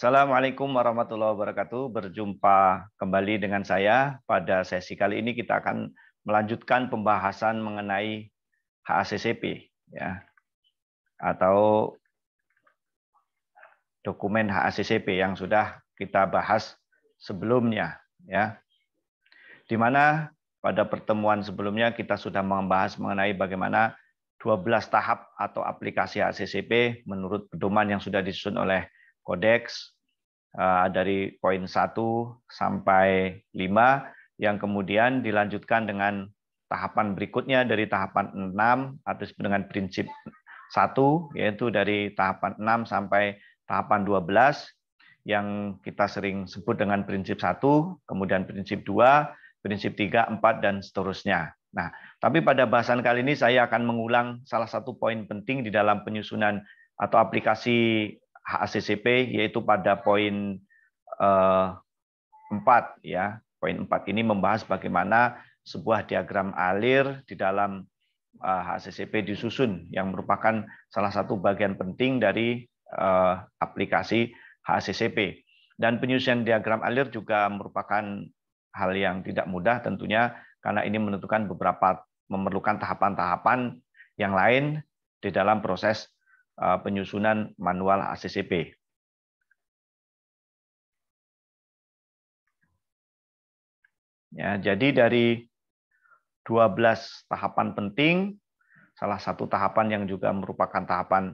Assalamualaikum warahmatullahi wabarakatuh. Berjumpa kembali dengan saya. Pada sesi kali ini kita akan melanjutkan pembahasan mengenai HACCP ya. Atau dokumen HACCP yang sudah kita bahas sebelumnya ya. Di mana pada pertemuan sebelumnya kita sudah membahas mengenai bagaimana 12 tahap atau aplikasi HACCP menurut pedoman yang sudah disusun oleh kodeks Eh, dari poin 1 sampai 5 yang kemudian dilanjutkan dengan tahapan berikutnya dari tahapan 6 atau dengan prinsip 1 yaitu dari tahapan 6 sampai tahapan 12 yang kita sering sebut dengan prinsip 1, kemudian prinsip 2, prinsip 3, 4 dan seterusnya. Nah, tapi pada bahasan kali ini saya akan mengulang salah satu poin penting di dalam penyusunan atau aplikasi HACCP yaitu pada poin eh, ya. Poin empat ini membahas bagaimana sebuah diagram alir di dalam eh, HACCP disusun yang merupakan salah satu bagian penting dari eh, aplikasi HACCP. Dan penyusunan diagram alir juga merupakan hal yang tidak mudah tentunya karena ini menentukan beberapa memerlukan tahapan-tahapan yang lain di dalam proses Uh, penyusunan manual ACCP. Ya, jadi dari 12 tahapan penting, salah satu tahapan yang juga merupakan tahapan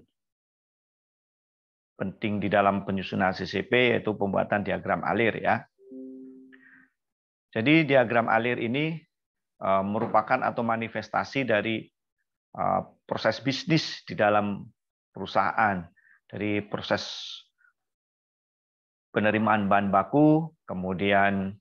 penting di dalam penyusunan ACCP yaitu pembuatan diagram alir ya. Jadi diagram alir ini uh, merupakan atau manifestasi dari uh, proses bisnis di dalam perusahaan dari proses penerimaan bahan baku, kemudian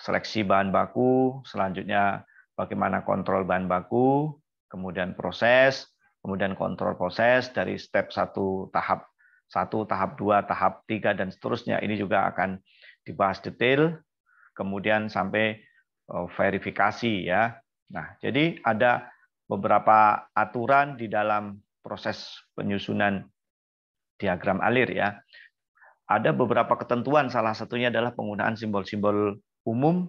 seleksi bahan baku, selanjutnya bagaimana kontrol bahan baku, kemudian proses, kemudian kontrol proses dari step 1 tahap 1, tahap 2, tahap 3 dan seterusnya. Ini juga akan dibahas detail kemudian sampai eh, verifikasi ya. Nah, jadi ada beberapa aturan di dalam proses penyusunan diagram alir ya. Ada beberapa ketentuan, salah satunya adalah penggunaan simbol-simbol umum.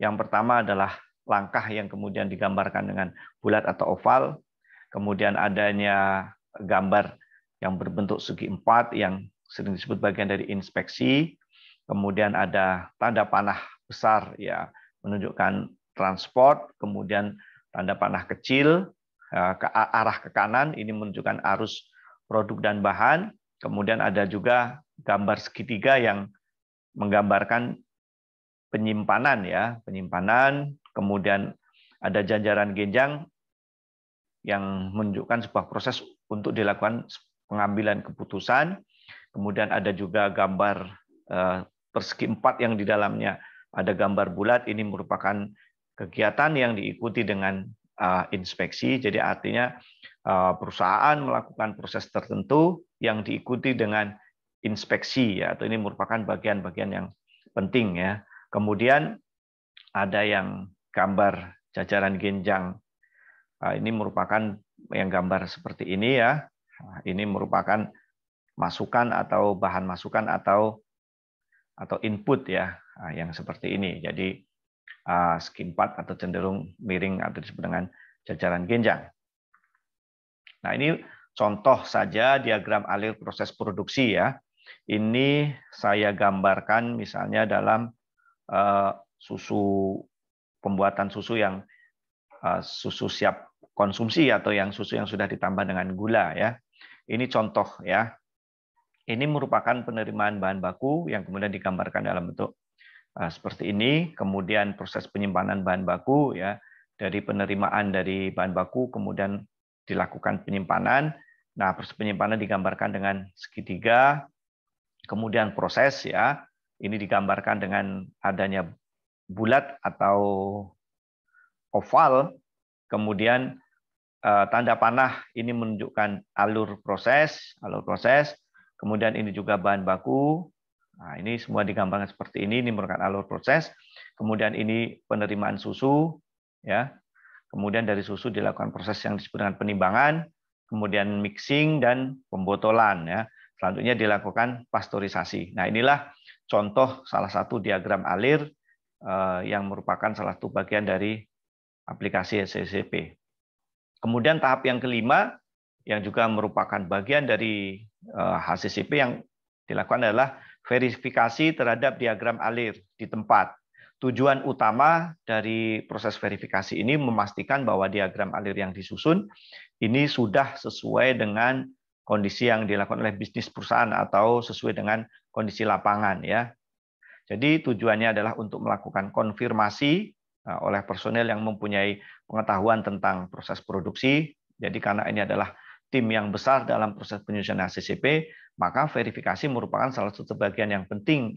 Yang pertama adalah langkah yang kemudian digambarkan dengan bulat atau oval, kemudian adanya gambar yang berbentuk segi empat yang sering disebut bagian dari inspeksi, kemudian ada tanda panah besar ya menunjukkan transport, kemudian tanda panah kecil, Eh, ke arah ke kanan, ini menunjukkan arus produk dan bahan. Kemudian ada juga gambar segitiga yang menggambarkan penyimpanan ya, penyimpanan. Kemudian ada jajaran genjang yang menunjukkan sebuah proses untuk dilakukan pengambilan keputusan. Kemudian ada juga gambar eh, persegi empat yang di dalamnya ada gambar bulat. Ini merupakan kegiatan yang diikuti dengan Eh, inspeksi. Jadi artinya eh, perusahaan melakukan proses tertentu yang diikuti dengan inspeksi ya. Atau ini merupakan bagian-bagian yang penting ya. Kemudian ada yang gambar jajaran genjang. Eh, ini merupakan yang gambar seperti ini ya. Ini merupakan masukan atau bahan masukan atau atau input ya yang seperti ini. Jadi uh, ah, 4 atau cenderung miring atau disebut dengan jajaran genjang. Nah, ini contoh saja diagram alir proses produksi ya. Ini saya gambarkan misalnya dalam eh, susu pembuatan susu yang eh, susu siap konsumsi atau yang susu yang sudah ditambah dengan gula ya. Ini contoh ya. Ini merupakan penerimaan bahan baku yang kemudian digambarkan dalam bentuk Ah, seperti ini, kemudian proses penyimpanan bahan baku ya dari penerimaan dari bahan baku kemudian dilakukan penyimpanan. Nah, proses penyimpanan digambarkan dengan segitiga, kemudian proses ya. Ini digambarkan dengan adanya bulat atau oval, kemudian eh, tanda panah ini menunjukkan alur proses, alur proses, kemudian ini juga bahan baku, Nah, ini semua digambarkan seperti ini, ini merupakan alur proses. Kemudian ini penerimaan susu, ya. Kemudian dari susu dilakukan proses yang disebut dengan penimbangan, kemudian mixing dan pembotolan, ya. Selanjutnya dilakukan pasteurisasi. Nah, inilah contoh salah satu diagram alir eh, yang merupakan salah satu bagian dari aplikasi SCCP. Kemudian tahap yang kelima yang juga merupakan bagian dari HCCP eh, yang dilakukan adalah verifikasi terhadap diagram alir di tempat. Tujuan utama dari proses verifikasi ini memastikan bahwa diagram alir yang disusun ini sudah sesuai dengan kondisi yang dilakukan oleh bisnis perusahaan atau sesuai dengan kondisi lapangan ya. Jadi tujuannya adalah untuk melakukan konfirmasi e, oleh personel yang mempunyai pengetahuan tentang proses produksi. Jadi karena ini adalah tim yang besar dalam proses penyusunan ACCP, maka verifikasi merupakan salah satu bagian yang penting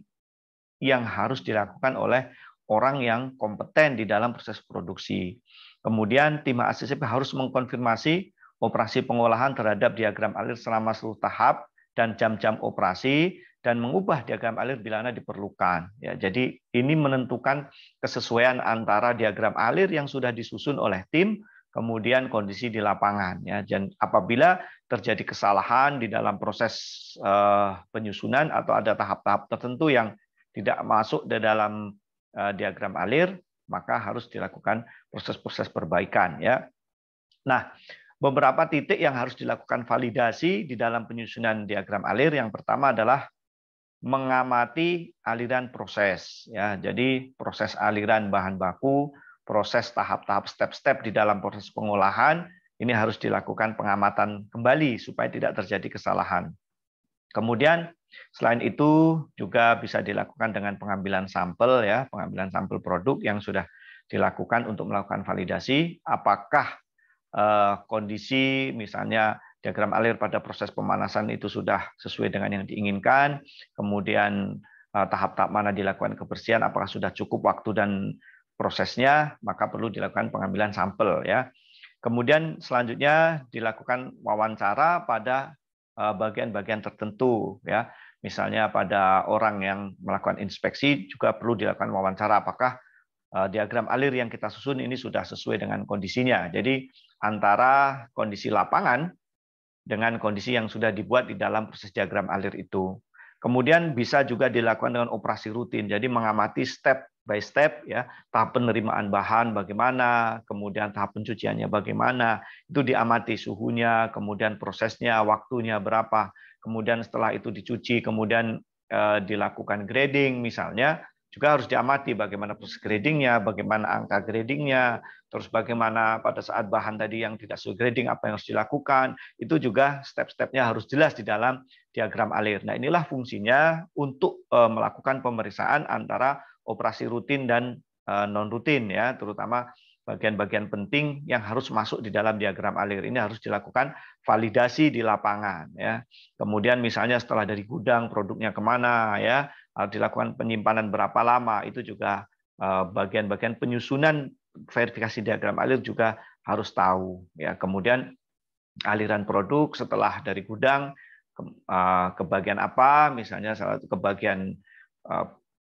yang harus dilakukan oleh orang yang kompeten di dalam proses produksi. Kemudian tim ACCP harus mengkonfirmasi operasi pengolahan terhadap diagram alir selama seluruh tahap dan jam-jam operasi dan mengubah diagram alir bila mana diperlukan. Ya, jadi ini menentukan kesesuaian antara diagram alir yang sudah disusun oleh tim kemudian kondisi di lapangan ya dan apabila terjadi kesalahan di dalam proses eh, penyusunan atau ada tahap-tahap tertentu yang tidak masuk di dalam eh, diagram alir maka harus dilakukan proses-proses perbaikan ya nah beberapa titik yang harus dilakukan validasi di dalam penyusunan diagram alir yang pertama adalah mengamati aliran proses ya jadi proses aliran bahan baku proses tahap-tahap step-step di dalam proses pengolahan ini harus dilakukan pengamatan kembali supaya tidak terjadi kesalahan. Kemudian selain itu juga bisa dilakukan dengan pengambilan sampel ya, pengambilan sampel produk yang sudah dilakukan untuk melakukan validasi apakah eh, kondisi misalnya diagram alir pada proses pemanasan itu sudah sesuai dengan yang diinginkan, kemudian eh, tahap-tahap mana dilakukan kebersihan, apakah sudah cukup waktu dan prosesnya, maka perlu dilakukan pengambilan sampel ya. Kemudian selanjutnya dilakukan wawancara pada eh, bagian-bagian tertentu ya. Misalnya pada orang yang melakukan inspeksi juga perlu dilakukan wawancara apakah eh, diagram alir yang kita susun ini sudah sesuai dengan kondisinya. Jadi antara kondisi lapangan dengan kondisi yang sudah dibuat di dalam proses diagram alir itu. Kemudian bisa juga dilakukan dengan operasi rutin. Jadi mengamati step by step ya tahap penerimaan bahan bagaimana kemudian tahap pencuciannya bagaimana itu diamati suhunya kemudian prosesnya waktunya berapa kemudian setelah itu dicuci kemudian eh, dilakukan grading misalnya juga harus diamati bagaimana proses gradingnya, bagaimana angka gradingnya, terus bagaimana pada saat bahan tadi yang tidak sesuai grading apa yang harus dilakukan, itu juga step-stepnya harus jelas di dalam diagram alir. Nah inilah fungsinya untuk eh, melakukan pemeriksaan antara operasi rutin dan eh, non rutin ya, terutama bagian-bagian penting yang harus masuk di dalam diagram alir ini harus dilakukan validasi di lapangan ya. Kemudian misalnya setelah dari gudang produknya kemana ya, harus dilakukan penyimpanan berapa lama itu juga eh, bagian-bagian penyusunan verifikasi diagram alir juga harus tahu ya. Kemudian aliran produk setelah dari gudang ke, eh, bagian apa misalnya salah satu ke bagian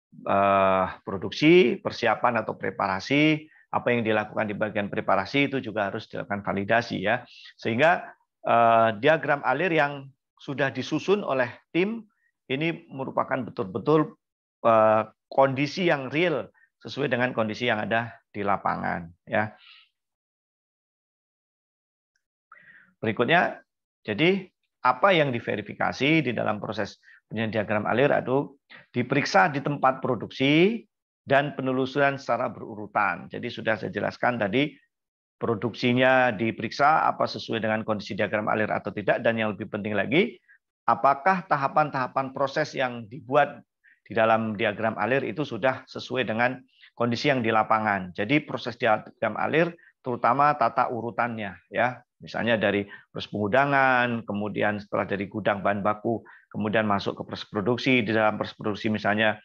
Eh, produksi, persiapan atau preparasi, apa yang dilakukan di bagian preparasi itu juga harus dilakukan validasi ya. Sehingga uh, diagram alir yang sudah disusun oleh tim ini merupakan betul-betul uh, kondisi yang real sesuai dengan kondisi yang ada di lapangan ya. Berikutnya jadi apa yang diverifikasi di dalam proses punya diagram alir atau diperiksa di tempat produksi dan penelusuran secara berurutan. Jadi sudah saya jelaskan tadi produksinya diperiksa apa sesuai dengan kondisi diagram alir atau tidak dan yang lebih penting lagi apakah tahapan-tahapan proses yang dibuat di dalam diagram alir itu sudah sesuai dengan kondisi yang di lapangan. Jadi proses diagram alir terutama tata urutannya ya. Misalnya dari proses pengudangan, kemudian setelah dari gudang bahan baku kemudian masuk ke proses produksi. Di dalam proses produksi misalnya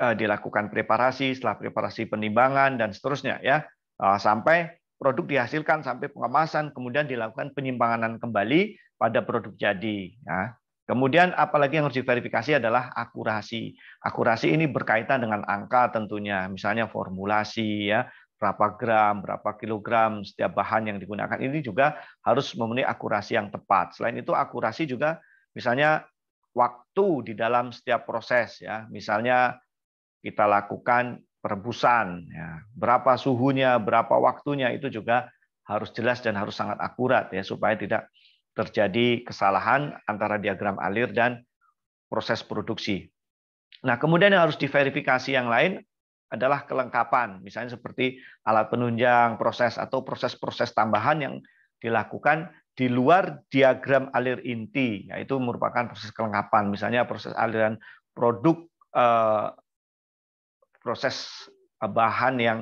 eh, dilakukan preparasi, setelah preparasi penimbangan dan seterusnya ya eh, sampai produk dihasilkan sampai pengemasan, kemudian dilakukan penyimpanganan kembali pada produk jadi. Ya. Kemudian apalagi yang harus diverifikasi adalah akurasi. Akurasi ini berkaitan dengan angka tentunya, misalnya formulasi ya, berapa gram, berapa kilogram setiap bahan yang digunakan ini juga harus memenuhi akurasi yang tepat. Selain itu akurasi juga Misalnya waktu di dalam setiap proses ya. Misalnya kita lakukan perebusan ya. Berapa suhunya, berapa waktunya itu juga harus jelas dan harus sangat akurat ya supaya tidak terjadi kesalahan antara diagram alir dan proses produksi. Nah, kemudian yang harus diverifikasi yang lain adalah kelengkapan, misalnya seperti alat penunjang proses atau proses-proses tambahan yang dilakukan di luar diagram alir inti, yaitu merupakan proses kelengkapan, misalnya proses aliran produk, eh, proses bahan yang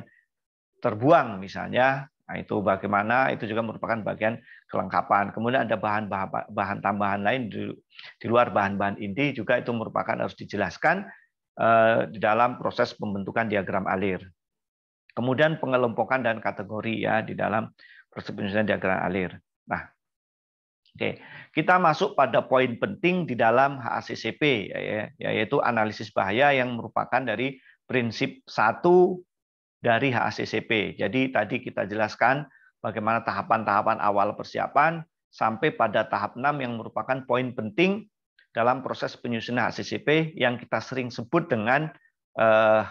terbuang misalnya, nah itu bagaimana, itu juga merupakan bagian kelengkapan. Kemudian ada bahan-bahan tambahan lain di, di luar bahan-bahan inti juga itu merupakan harus dijelaskan eh, di dalam proses pembentukan diagram alir. Kemudian pengelompokan dan kategori ya di dalam proses penyusunan diagram alir. Nah, Oke, kita masuk pada poin penting di dalam HACCP, ya, ya, yaitu analisis bahaya yang merupakan dari prinsip satu dari HACCP. Jadi tadi kita jelaskan bagaimana tahapan-tahapan awal persiapan sampai pada tahap 6 yang merupakan poin penting dalam proses penyusunan HACCP yang kita sering sebut dengan eh,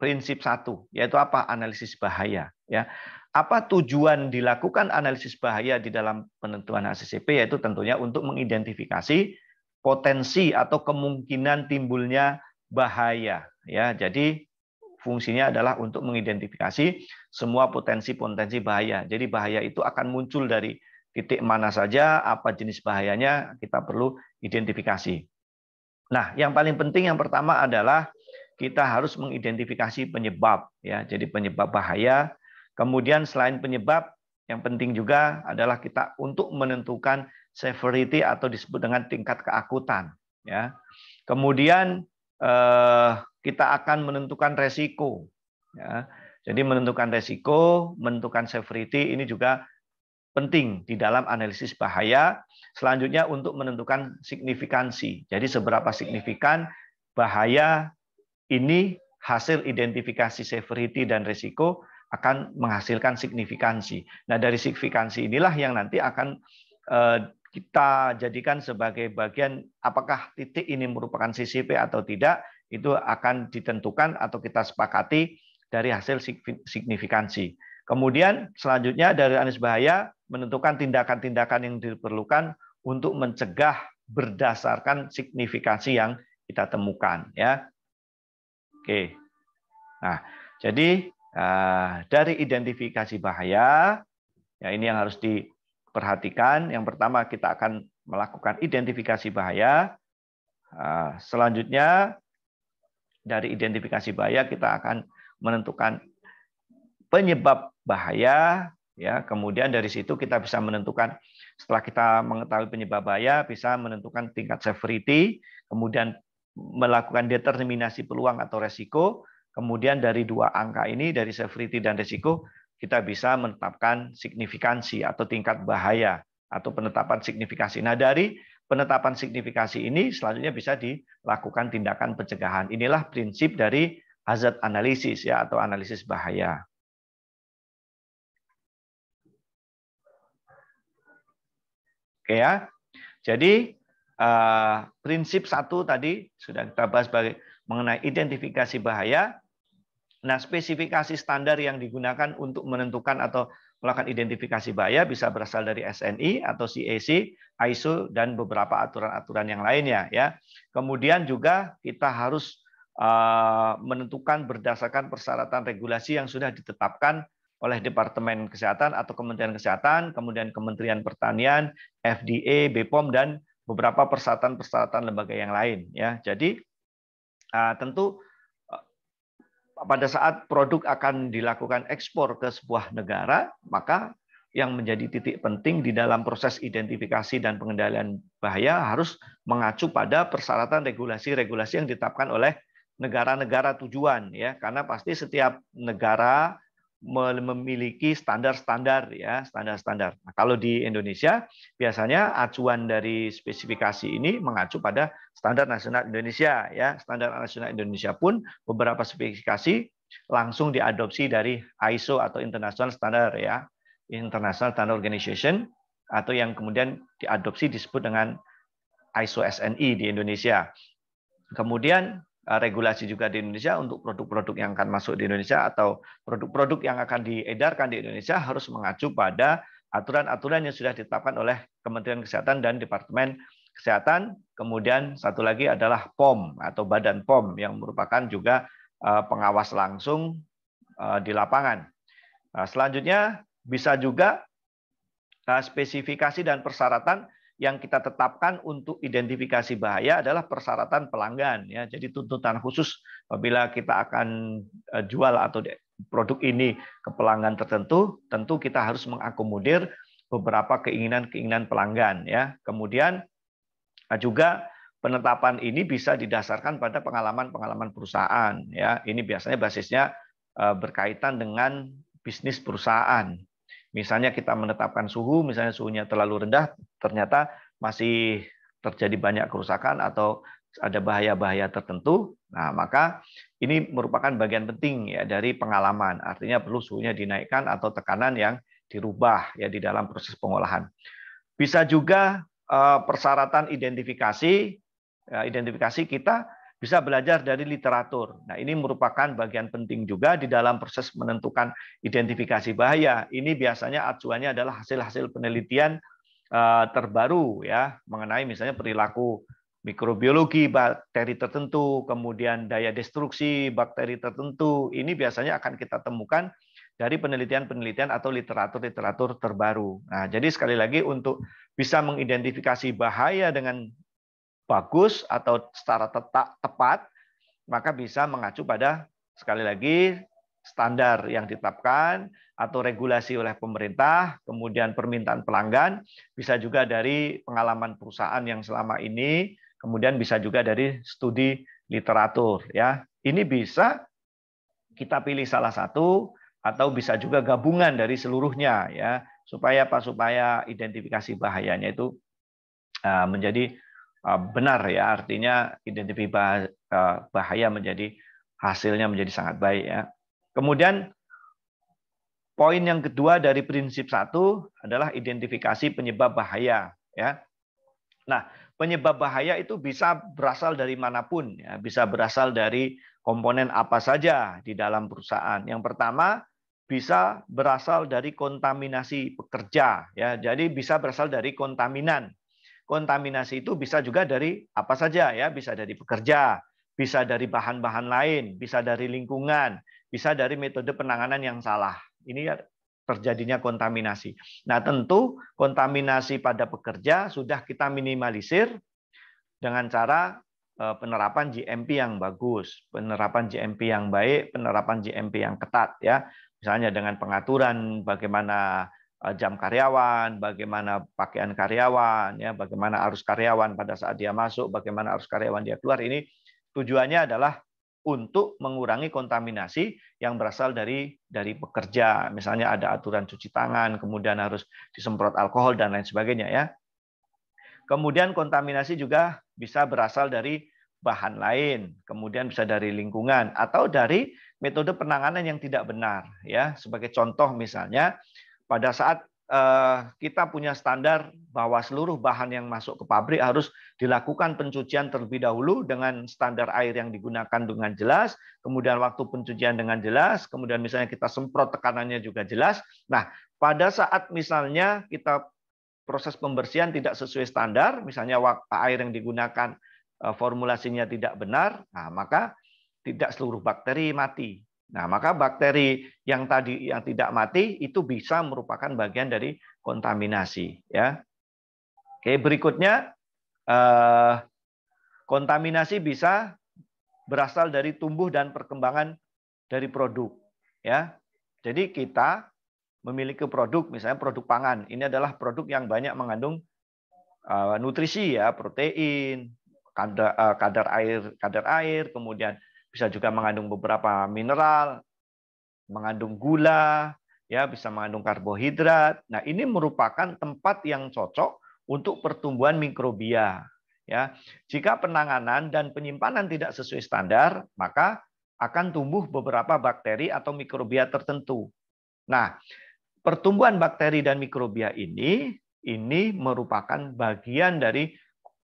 prinsip satu, yaitu apa analisis bahaya. Ya, apa tujuan dilakukan analisis bahaya di dalam penentuan HCCP yaitu tentunya untuk mengidentifikasi potensi atau kemungkinan timbulnya bahaya ya. Jadi fungsinya adalah untuk mengidentifikasi semua potensi-potensi bahaya. Jadi bahaya itu akan muncul dari titik mana saja, apa jenis bahayanya, kita perlu identifikasi. Nah, yang paling penting yang pertama adalah kita harus mengidentifikasi penyebab ya. Jadi penyebab bahaya Kemudian selain penyebab, yang penting juga adalah kita untuk menentukan severity atau disebut dengan tingkat keakutan. Ya. Kemudian eh, kita akan menentukan resiko. Ya. Jadi menentukan resiko, menentukan severity ini juga penting di dalam analisis bahaya. Selanjutnya untuk menentukan signifikansi. Jadi seberapa signifikan bahaya ini hasil identifikasi severity dan resiko akan menghasilkan signifikansi. Nah, dari signifikansi inilah yang nanti akan eh, kita jadikan sebagai bagian apakah titik ini merupakan CCP atau tidak, itu akan ditentukan atau kita sepakati dari hasil signifikansi. Kemudian selanjutnya dari Anies Bahaya menentukan tindakan-tindakan yang diperlukan untuk mencegah berdasarkan signifikansi yang kita temukan ya. Oke. Nah, jadi Nah, dari identifikasi bahaya, ya ini yang harus diperhatikan. Yang pertama kita akan melakukan identifikasi bahaya. Ah, selanjutnya dari identifikasi bahaya kita akan menentukan penyebab bahaya. Ya, kemudian dari situ kita bisa menentukan setelah kita mengetahui penyebab bahaya bisa menentukan tingkat severity, kemudian melakukan determinasi peluang atau resiko, Kemudian dari dua angka ini, dari severity dan risiko, kita bisa menetapkan signifikansi atau tingkat bahaya atau penetapan signifikansi. Nah, dari penetapan signifikansi ini selanjutnya bisa dilakukan tindakan pencegahan. Inilah prinsip dari hazard analysis ya atau analisis bahaya. Oke ya. Jadi eh, prinsip satu tadi sudah kita bahas mengenai identifikasi bahaya, Nah, spesifikasi standar yang digunakan untuk menentukan atau melakukan identifikasi bahaya bisa berasal dari SNI atau CAC, ISO dan beberapa aturan-aturan yang lainnya ya. Kemudian juga kita harus eh, menentukan berdasarkan persyaratan regulasi yang sudah ditetapkan oleh Departemen Kesehatan atau Kementerian Kesehatan, kemudian Kementerian Pertanian, FDA, BPOM dan beberapa persyaratan-persyaratan lembaga yang lain ya. Jadi eh, tentu pada saat produk akan dilakukan ekspor ke sebuah negara, maka yang menjadi titik penting di dalam proses identifikasi dan pengendalian bahaya harus mengacu pada persyaratan regulasi-regulasi yang ditetapkan oleh negara-negara tujuan ya karena pasti setiap negara memiliki standar-standar ya, standar-standar. Nah, kalau di Indonesia biasanya acuan dari spesifikasi ini mengacu pada standar nasional Indonesia ya. Standar nasional Indonesia pun beberapa spesifikasi langsung diadopsi dari ISO atau International Standard ya, International Standard Organization atau yang kemudian diadopsi disebut dengan ISO SNI di Indonesia. Kemudian Eh, regulasi juga di Indonesia untuk produk-produk yang akan masuk di Indonesia atau produk-produk yang akan diedarkan di Indonesia harus mengacu pada aturan-aturan yang sudah ditetapkan oleh Kementerian Kesehatan dan Departemen Kesehatan. Kemudian satu lagi adalah POM atau Badan POM yang merupakan juga eh, pengawas langsung eh, di lapangan. Nah, selanjutnya bisa juga spesifikasi dan persyaratan yang kita tetapkan untuk identifikasi bahaya adalah persyaratan pelanggan ya. Jadi tuntutan khusus apabila kita akan e, jual atau produk ini ke pelanggan tertentu, tentu kita harus mengakomodir beberapa keinginan-keinginan pelanggan ya. Kemudian e, juga penetapan ini bisa didasarkan pada pengalaman-pengalaman perusahaan ya. Ini biasanya basisnya e, berkaitan dengan bisnis perusahaan Misalnya kita menetapkan suhu, misalnya suhunya terlalu rendah, ternyata masih terjadi banyak kerusakan atau ada bahaya-bahaya tertentu. Nah, maka ini merupakan bagian penting ya dari pengalaman. Artinya perlu suhunya dinaikkan atau tekanan yang dirubah ya di dalam proses pengolahan. Bisa juga eh, persyaratan identifikasi ya, identifikasi kita bisa belajar dari literatur. Nah, ini merupakan bagian penting juga di dalam proses menentukan identifikasi bahaya. Ini biasanya acuannya adalah hasil-hasil penelitian eh, terbaru ya mengenai misalnya perilaku mikrobiologi bakteri tertentu, kemudian daya destruksi bakteri tertentu. Ini biasanya akan kita temukan dari penelitian-penelitian atau literatur-literatur terbaru. Nah, jadi sekali lagi untuk bisa mengidentifikasi bahaya dengan bagus atau secara tetap tepat, maka bisa mengacu pada sekali lagi standar yang ditetapkan atau regulasi oleh pemerintah, kemudian permintaan pelanggan, bisa juga dari pengalaman perusahaan yang selama ini, kemudian bisa juga dari studi literatur ya. Ini bisa kita pilih salah satu atau bisa juga gabungan dari seluruhnya ya supaya apa supaya identifikasi bahayanya itu ah, menjadi Ah, benar ya artinya identifikasi ah, bahaya menjadi hasilnya menjadi sangat baik ya. Kemudian poin yang kedua dari prinsip satu adalah identifikasi penyebab bahaya ya. Nah, penyebab bahaya itu bisa berasal dari manapun ya, bisa berasal dari komponen apa saja di dalam perusahaan. Yang pertama bisa berasal dari kontaminasi pekerja ya. Jadi bisa berasal dari kontaminan kontaminasi itu bisa juga dari apa saja ya, bisa dari pekerja, bisa dari bahan-bahan lain, bisa dari lingkungan, bisa dari metode penanganan yang salah. Ini ya terjadinya kontaminasi. Nah, tentu kontaminasi pada pekerja sudah kita minimalisir dengan cara eh, penerapan GMP yang bagus, penerapan GMP yang baik, penerapan GMP yang ketat ya. Misalnya dengan pengaturan bagaimana Eh, jam karyawan, bagaimana pakaian karyawan, ya, bagaimana arus karyawan pada saat dia masuk, bagaimana arus karyawan dia keluar. Ini tujuannya adalah untuk mengurangi kontaminasi yang berasal dari dari pekerja. Misalnya ada aturan cuci tangan, kemudian harus disemprot alkohol dan lain sebagainya ya. Kemudian kontaminasi juga bisa berasal dari bahan lain, kemudian bisa dari lingkungan atau dari metode penanganan yang tidak benar ya. Sebagai contoh misalnya pada saat eh, kita punya standar bahwa seluruh bahan yang masuk ke pabrik harus dilakukan pencucian terlebih dahulu dengan standar air yang digunakan dengan jelas, kemudian waktu pencucian dengan jelas, kemudian misalnya kita semprot tekanannya juga jelas. Nah, pada saat misalnya kita proses pembersihan tidak sesuai standar, misalnya air yang digunakan eh, formulasinya tidak benar, nah maka tidak seluruh bakteri mati. Nah, maka bakteri yang tadi yang tidak mati itu bisa merupakan bagian dari kontaminasi, ya. Oke, berikutnya eh, kontaminasi bisa berasal dari tumbuh dan perkembangan dari produk, ya. Jadi kita memiliki produk, misalnya produk pangan. Ini adalah produk yang banyak mengandung eh, nutrisi ya, protein, kadar, eh, kadar air, kadar air, kemudian bisa juga mengandung beberapa mineral, mengandung gula, ya bisa mengandung karbohidrat. Nah, ini merupakan tempat yang cocok untuk pertumbuhan mikrobia. Ya, jika penanganan dan penyimpanan tidak sesuai standar, maka akan tumbuh beberapa bakteri atau mikrobia tertentu. Nah, pertumbuhan bakteri dan mikrobia ini ini merupakan bagian dari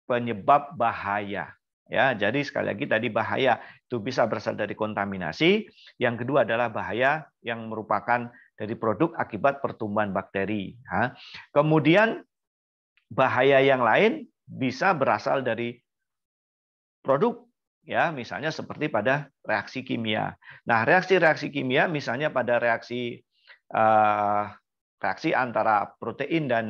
penyebab bahaya. Ya, jadi sekali lagi tadi bahaya itu bisa berasal dari kontaminasi. Yang kedua adalah bahaya yang merupakan dari produk akibat pertumbuhan bakteri. Kemudian bahaya yang lain bisa berasal dari produk ya misalnya seperti pada reaksi kimia. Nah, reaksi-reaksi kimia misalnya pada reaksi uh, reaksi antara protein dan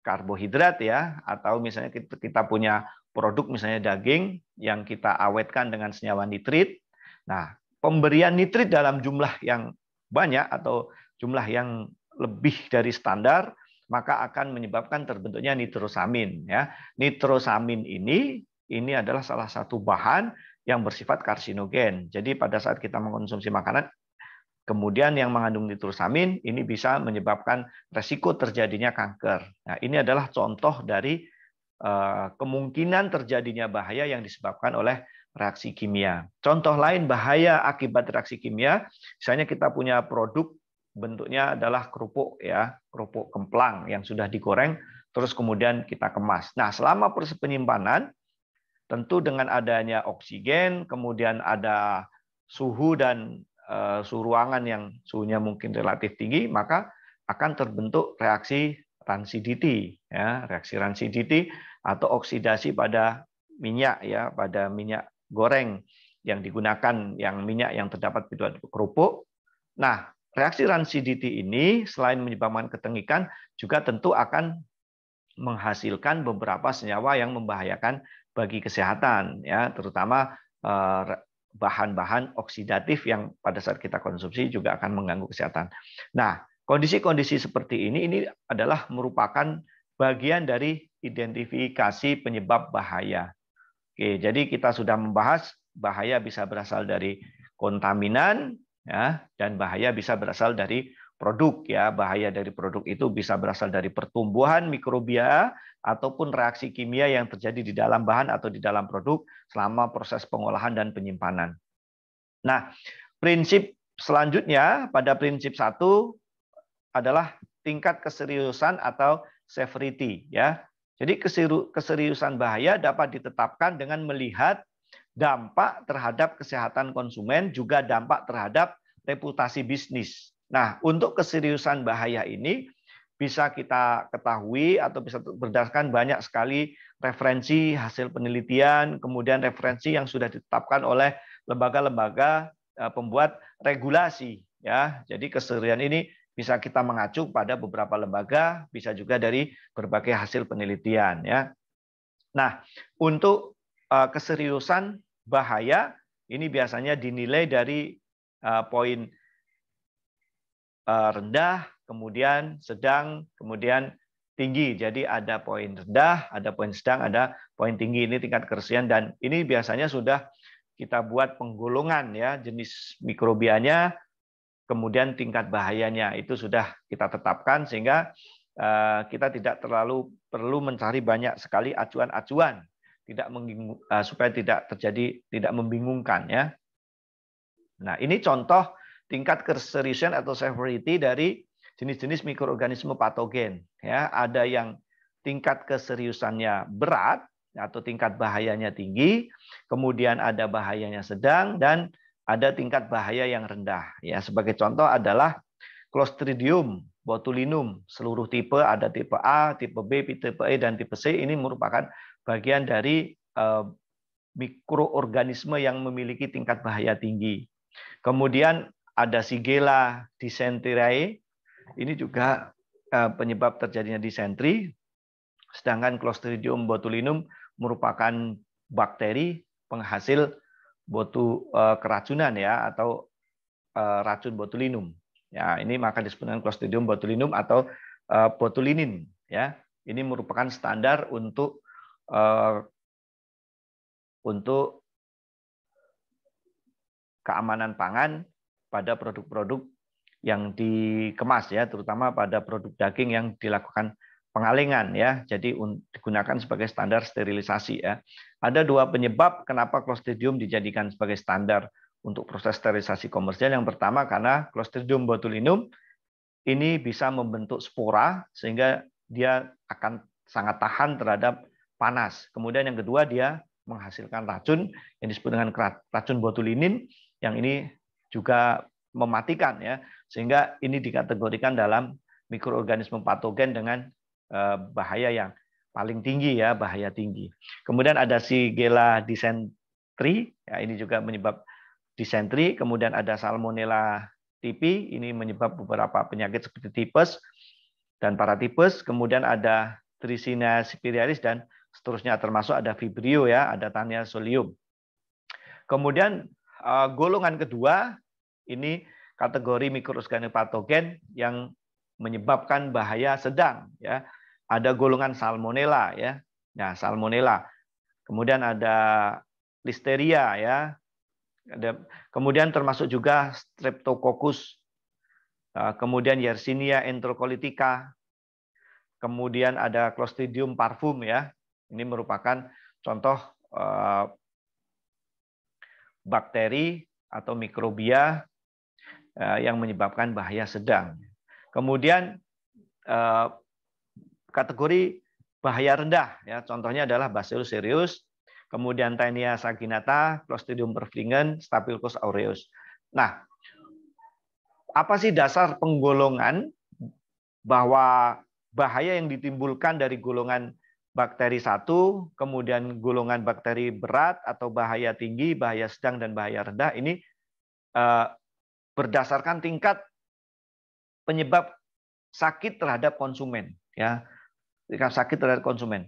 karbohidrat ya atau misalnya kita punya produk misalnya daging yang kita awetkan dengan senyawa nitrit. Nah, pemberian nitrit dalam jumlah yang banyak atau jumlah yang lebih dari standar maka akan menyebabkan terbentuknya nitrosamin ya. Nitrosamin ini ini adalah salah satu bahan yang bersifat karsinogen. Jadi pada saat kita mengkonsumsi makanan kemudian yang mengandung nitrosamin ini bisa menyebabkan resiko terjadinya kanker. Nah, ini adalah contoh dari Eh, kemungkinan terjadinya bahaya yang disebabkan oleh reaksi kimia. Contoh lain bahaya akibat reaksi kimia, misalnya kita punya produk bentuknya adalah kerupuk ya, kerupuk kemplang yang sudah digoreng terus kemudian kita kemas. Nah, selama proses penyimpanan tentu dengan adanya oksigen, kemudian ada suhu dan eh, suhu ruangan yang suhunya mungkin relatif tinggi, maka akan terbentuk reaksi rancidity ya, reaksi rancidity atau oksidasi pada minyak ya, pada minyak goreng yang digunakan yang minyak yang terdapat di dalam kerupuk. Nah, reaksi rancidity ini selain menyebabkan ketengikan juga tentu akan menghasilkan beberapa senyawa yang membahayakan bagi kesehatan ya, terutama eh, bahan-bahan oksidatif yang pada saat kita konsumsi juga akan mengganggu kesehatan. Nah, kondisi-kondisi seperti ini ini adalah merupakan bagian dari identifikasi penyebab bahaya. Oke, jadi kita sudah membahas bahaya bisa berasal dari kontaminan ya dan bahaya bisa berasal dari produk ya. Bahaya dari produk itu bisa berasal dari pertumbuhan mikrobia ataupun reaksi kimia yang terjadi di dalam bahan atau di dalam produk selama proses pengolahan dan penyimpanan. Nah, prinsip selanjutnya pada prinsip satu adalah tingkat keseriusan atau severity ya. Jadi keseriusan bahaya dapat ditetapkan dengan melihat dampak terhadap kesehatan konsumen juga dampak terhadap reputasi bisnis. Nah, untuk keseriusan bahaya ini bisa kita ketahui atau bisa berdasarkan banyak sekali referensi hasil penelitian, kemudian referensi yang sudah ditetapkan oleh lembaga-lembaga eh, pembuat regulasi ya. Jadi keseriusan ini bisa kita mengacu pada beberapa lembaga, bisa juga dari berbagai hasil penelitian ya. Nah, untuk eh, keseriusan bahaya ini biasanya dinilai dari eh, poin eh, rendah, kemudian sedang, kemudian tinggi. Jadi ada poin rendah, ada poin sedang, ada poin tinggi. Ini tingkat keresian dan ini biasanya sudah kita buat penggolongan ya jenis mikrobianya, kemudian tingkat bahayanya itu sudah kita tetapkan sehingga eh, kita tidak terlalu perlu mencari banyak sekali acuan-acuan tidak eh, supaya tidak terjadi tidak membingungkan ya. Nah, ini contoh tingkat keseriusan atau severity dari jenis-jenis mikroorganisme patogen ya. Ada yang tingkat keseriusannya berat atau tingkat bahayanya tinggi, kemudian ada bahayanya sedang dan ada tingkat bahaya yang rendah. Ya, sebagai contoh adalah Clostridium botulinum seluruh tipe ada tipe A, tipe B, tipe E dan tipe C ini merupakan bagian dari eh, mikroorganisme yang memiliki tingkat bahaya tinggi. Kemudian ada Shigella dysenteriae ini juga eh, penyebab terjadinya disentri. Sedangkan Clostridium botulinum merupakan bakteri penghasil botu eh, keracunan ya atau uh, racun botulinum. Ya, ini maka disebut dengan Clostridium botulinum atau eh, botulinin ya. Ini merupakan standar untuk untuk keamanan pangan pada produk-produk yang dikemas ya, terutama pada produk daging yang dilakukan pengalengan ya. Jadi digunakan sebagai standar sterilisasi ya. Ada dua penyebab kenapa Clostridium dijadikan sebagai standar untuk proses sterilisasi komersial. Yang pertama karena Clostridium botulinum ini bisa membentuk spora sehingga dia akan sangat tahan terhadap panas. Kemudian yang kedua dia menghasilkan racun yang disebut dengan racun botulinin yang ini juga mematikan ya. Sehingga ini dikategorikan dalam mikroorganisme patogen dengan Eh, bahaya yang paling tinggi ya, bahaya tinggi. Kemudian ada si disentri, ya ini juga menyebab disentri. kemudian ada Salmonella tipi, ini menyebab beberapa penyakit seperti tipes dan paratipes, kemudian ada Trisina spirialis dan seterusnya termasuk ada Vibrio ya, ada Tania solium. Kemudian eh, golongan kedua ini kategori mikroorganisme patogen yang menyebabkan bahaya sedang ya. Ada golongan salmonella ya. Nah, salmonella. Kemudian ada listeria ya. Ada kemudian termasuk juga streptococcus. Ya. Kemudian Yersinia enterocolitica. Kemudian ada Clostridium parfum ya. Ini merupakan contoh eh, bakteri atau mikrobia eh, yang menyebabkan bahaya sedang. Kemudian eh, kategori bahaya rendah ya contohnya adalah Bacillus cereus, kemudian Taenia saginata, Clostridium perfringens, Staphylococcus aureus. Nah, apa sih dasar penggolongan bahwa bahaya yang ditimbulkan dari golongan bakteri satu, kemudian golongan bakteri berat atau bahaya tinggi, bahaya sedang dan bahaya rendah ini eh, berdasarkan tingkat penyebab sakit terhadap konsumen ya sakit terhadap konsumen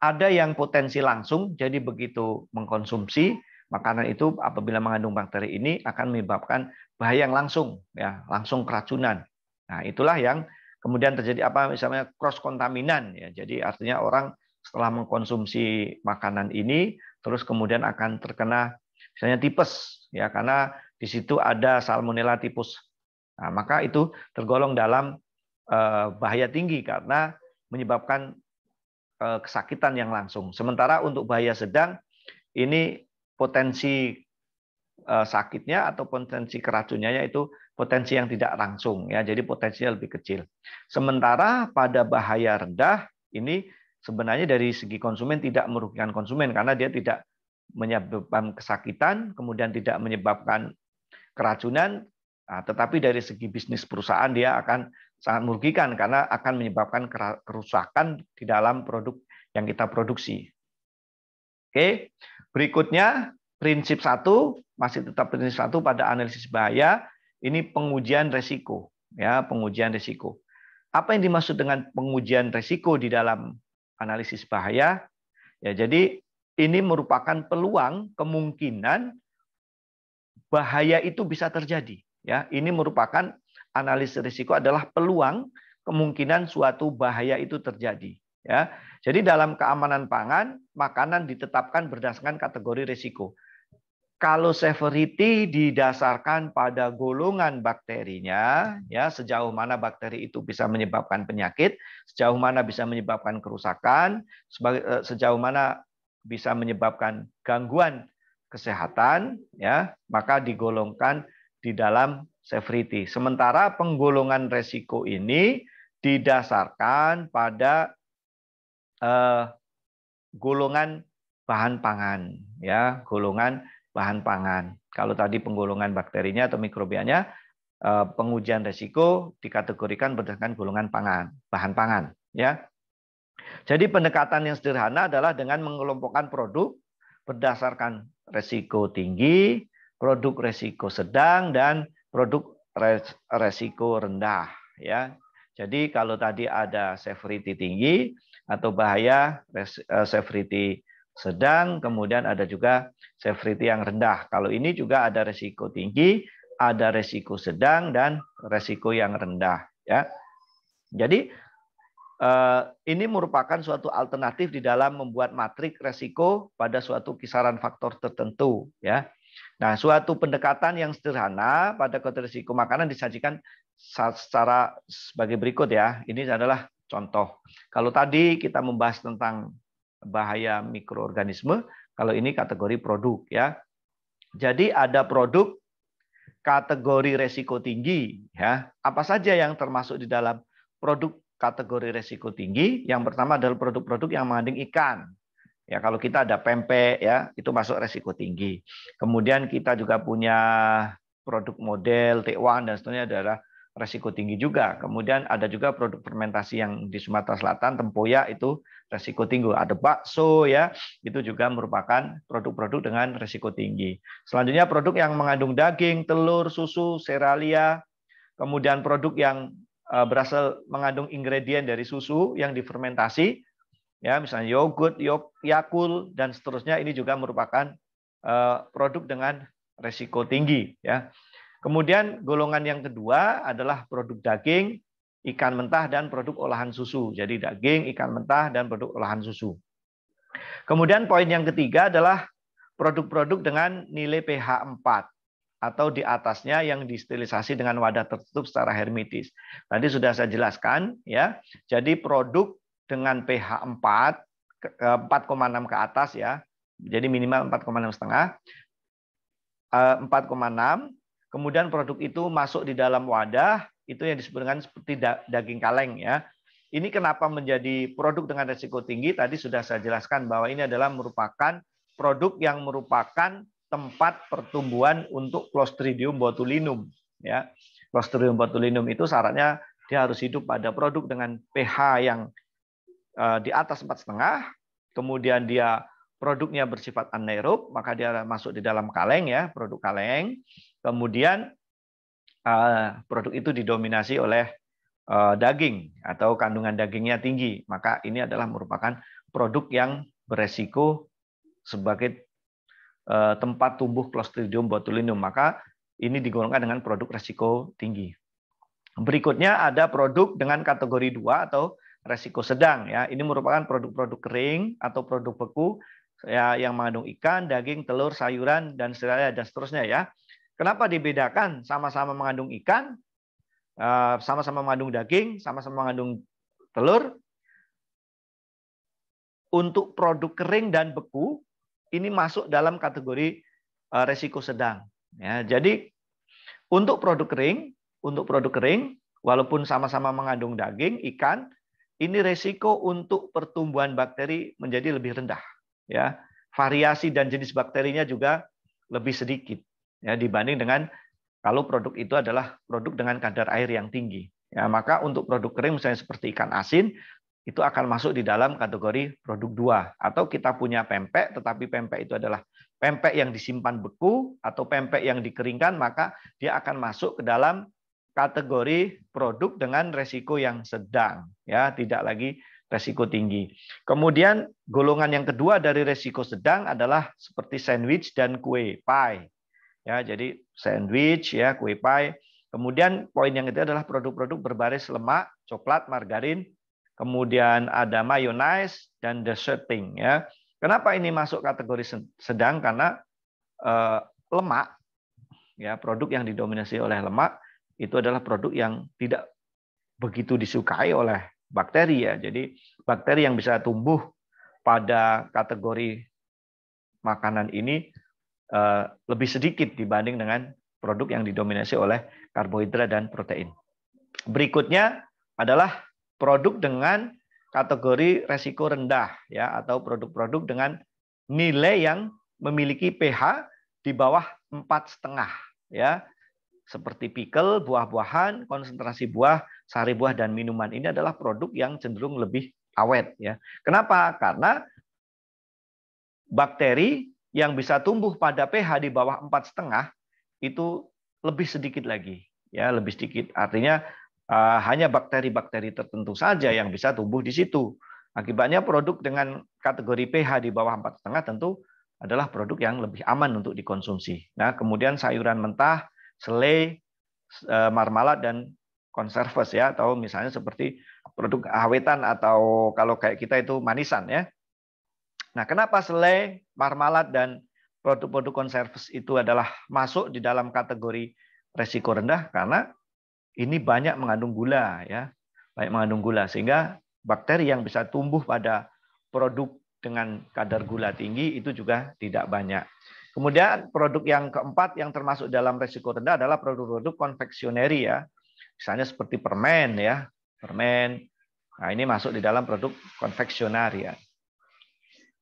ada yang potensi langsung jadi begitu mengkonsumsi makanan itu apabila mengandung bakteri ini akan menyebabkan bahaya yang langsung ya langsung keracunan nah itulah yang kemudian terjadi apa misalnya cross kontaminan ya jadi artinya orang setelah mengkonsumsi makanan ini terus kemudian akan terkena misalnya tipes ya karena di situ ada salmonella tipes. Nah, maka itu tergolong dalam eh, bahaya tinggi karena menyebabkan eh, kesakitan yang langsung. Sementara untuk bahaya sedang ini potensi eh, sakitnya atau potensi keracunannya itu potensi yang tidak langsung ya. Jadi potensinya lebih kecil. Sementara pada bahaya rendah ini sebenarnya dari segi konsumen tidak merugikan konsumen karena dia tidak menyebabkan kesakitan, kemudian tidak menyebabkan keracunan, Nah, tetapi dari segi bisnis perusahaan dia akan sangat merugikan karena akan menyebabkan kerusakan di dalam produk yang kita produksi. Oke, berikutnya prinsip satu masih tetap prinsip satu pada analisis bahaya ini pengujian resiko ya pengujian resiko. Apa yang dimaksud dengan pengujian resiko di dalam analisis bahaya? Ya, jadi ini merupakan peluang kemungkinan bahaya itu bisa terjadi. Ya, ini merupakan analisis risiko adalah peluang kemungkinan suatu bahaya itu terjadi. Ya, jadi dalam keamanan pangan, makanan ditetapkan berdasarkan kategori risiko. Kalau severity didasarkan pada golongan bakterinya, ya sejauh mana bakteri itu bisa menyebabkan penyakit, sejauh mana bisa menyebabkan kerusakan, eh, sejauh mana bisa menyebabkan gangguan kesehatan, ya maka digolongkan di dalam severity. Sementara penggolongan resiko ini didasarkan pada eh, golongan bahan pangan, ya, golongan bahan pangan. Kalau tadi penggolongan bakterinya atau mikrobianya, eh, pengujian resiko dikategorikan berdasarkan golongan pangan, bahan pangan, ya. Jadi pendekatan yang sederhana adalah dengan mengelompokkan produk berdasarkan resiko tinggi, produk resiko sedang dan produk resiko rendah ya. Jadi kalau tadi ada severity tinggi atau bahaya eh, severity sedang, kemudian ada juga severity yang rendah. Kalau ini juga ada resiko tinggi, ada resiko sedang dan resiko yang rendah ya. Jadi eh, ini merupakan suatu alternatif di dalam membuat matrik resiko pada suatu kisaran faktor tertentu ya. Nah, suatu pendekatan yang sederhana pada konteks makanan disajikan secara sebagai berikut ya. Ini adalah contoh. Kalau tadi kita membahas tentang bahaya mikroorganisme, kalau ini kategori produk ya. Jadi ada produk kategori resiko tinggi ya. Apa saja yang termasuk di dalam produk kategori resiko tinggi? Yang pertama adalah produk-produk yang mengandung ikan. Ya, kalau kita ada pempek ya, itu masuk resiko tinggi. Kemudian kita juga punya produk model T1 dan seterusnya adalah resiko tinggi juga. Kemudian ada juga produk fermentasi yang di Sumatera Selatan, tempoyak itu resiko tinggi. Ada bakso ya, itu juga merupakan produk-produk dengan resiko tinggi. Selanjutnya produk yang mengandung daging, telur, susu, seralia, kemudian produk yang eh, berasal mengandung ingredient dari susu yang difermentasi ya misalnya yogurt, yog, yakul dan seterusnya ini juga merupakan eh, produk dengan resiko tinggi ya. Kemudian golongan yang kedua adalah produk daging, ikan mentah dan produk olahan susu. Jadi daging, ikan mentah dan produk olahan susu. Kemudian poin yang ketiga adalah produk-produk dengan nilai pH 4 atau di atasnya yang disterilisasi dengan wadah tertutup secara hermetis. Tadi sudah saya jelaskan ya. Jadi produk dengan pH 4 4,6 eh, ke atas ya. Jadi minimal 4,6 setengah. 4,6 eh, kemudian produk itu masuk di dalam wadah itu yang disebut dengan seperti daging kaleng ya. Ini kenapa menjadi produk dengan resiko tinggi tadi sudah saya jelaskan bahwa ini adalah merupakan produk yang merupakan tempat pertumbuhan untuk Clostridium botulinum ya. Clostridium botulinum itu syaratnya dia harus hidup pada produk dengan pH yang Eh, di atas empat setengah, kemudian dia produknya bersifat anaerob, maka dia masuk di dalam kaleng ya, produk kaleng. Kemudian eh, produk itu didominasi oleh eh, daging atau kandungan dagingnya tinggi, maka ini adalah merupakan produk yang beresiko sebagai tempat tumbuh Clostridium botulinum, maka ini digolongkan dengan produk resiko tinggi. Berikutnya ada produk dengan kategori 2 atau resiko sedang ya. Ini merupakan produk-produk kering atau produk beku ya yang mengandung ikan, daging, telur, sayuran dan seterusnya dan seterusnya ya. Kenapa dibedakan sama-sama mengandung ikan, eh, sama-sama mengandung daging, sama-sama mengandung telur? Untuk produk kering dan beku ini masuk dalam kategori eh, resiko sedang. Ya, jadi untuk produk kering, untuk produk kering walaupun sama-sama mengandung daging, ikan, ini resiko untuk pertumbuhan bakteri menjadi lebih rendah. Ya, variasi dan jenis bakterinya juga lebih sedikit ya dibanding dengan kalau produk itu adalah produk dengan kadar air yang tinggi. Ya, maka untuk produk kering misalnya seperti ikan asin itu akan masuk di dalam kategori produk dua. atau kita punya pempek tetapi pempek itu adalah pempek yang disimpan beku atau pempek yang dikeringkan maka dia akan masuk ke dalam kategori produk dengan resiko yang sedang ya tidak lagi resiko tinggi. Kemudian golongan yang kedua dari resiko sedang adalah seperti sandwich dan kue pie. Ya, jadi sandwich ya, kue pie. Kemudian poin yang ketiga adalah produk-produk berbaris lemak, coklat, margarin, kemudian ada mayonnaise dan desserting ya. Kenapa ini masuk kategori sedang? Karena eh, lemak ya, produk yang didominasi oleh lemak itu adalah produk yang tidak begitu disukai oleh bakteri ya. Jadi bakteri yang bisa tumbuh pada kategori makanan ini eh, lebih sedikit dibanding dengan produk yang didominasi oleh karbohidrat dan protein. Berikutnya adalah produk dengan kategori resiko rendah ya atau produk-produk dengan nilai yang memiliki pH di bawah empat setengah ya seperti pikel, buah-buahan, konsentrasi buah, sari buah dan minuman ini adalah produk yang cenderung lebih awet ya. Kenapa? Karena bakteri yang bisa tumbuh pada pH di bawah empat setengah itu lebih sedikit lagi ya, lebih sedikit. Artinya eh, hanya bakteri-bakteri tertentu saja yang bisa tumbuh di situ. Akibatnya produk dengan kategori pH di bawah empat setengah tentu adalah produk yang lebih aman untuk dikonsumsi. Nah, kemudian sayuran mentah selai, eh, marmalat dan konserves ya atau misalnya seperti produk awetan atau kalau kayak kita itu manisan ya. Nah, kenapa selai, marmalat dan produk-produk konserves itu adalah masuk di dalam kategori resiko rendah karena ini banyak mengandung gula ya. Banyak mengandung gula sehingga bakteri yang bisa tumbuh pada produk dengan kadar gula tinggi itu juga tidak banyak. Kemudian produk yang keempat yang termasuk dalam resiko rendah adalah produk-produk konveksioneri ya. Misalnya seperti permen ya, permen. Nah, ini masuk di dalam produk konveksioner ya.